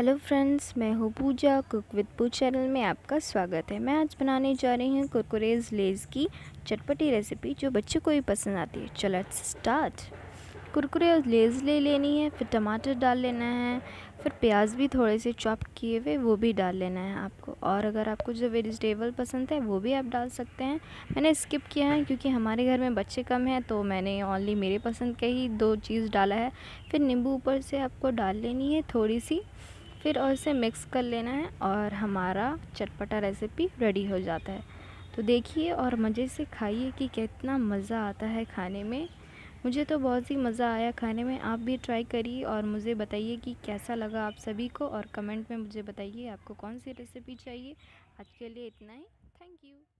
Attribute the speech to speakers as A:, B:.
A: hello friends मैं हूँ Pooja cook with Poo channel में आपका स्वागत है मैं आज बनाने जा रही हूँ कुरकुरेज लेज की चटपटी रेसिपी जो बच्चों को भी पसंद आती है चलो स्टार्ट कुरकुरे और लेज ले लेनी है फिर टमाटर डाल लेना है फिर प्याज भी थोड़े से चॉप किए हुए वो भी डाल लेना है आपको और अगर आपको जो वेजिटेबल पसंद है वो भी आप डाल सकते हैं मैंने स्किप किया है क्योंकि हमारे घर में बच्चे कम हैं तो मैंने ओनली मेरे पसंद के ही दो चीज़ डाला है फिर नींबू ऊपर से आपको डाल लेनी है थोड़ी सी फिर और इसे मिक्स कर लेना है और हमारा चटपटा रेसिपी रेडी हो जाता है तो देखिए और मज़े से खाइए कि कितना मज़ा आता है खाने में मुझे तो बहुत ही मज़ा आया खाने में आप भी ट्राई करिए और मुझे बताइए कि कैसा लगा आप सभी को और कमेंट में मुझे बताइए आपको कौन सी रेसिपी चाहिए आज के लिए इतना ही थैंक यू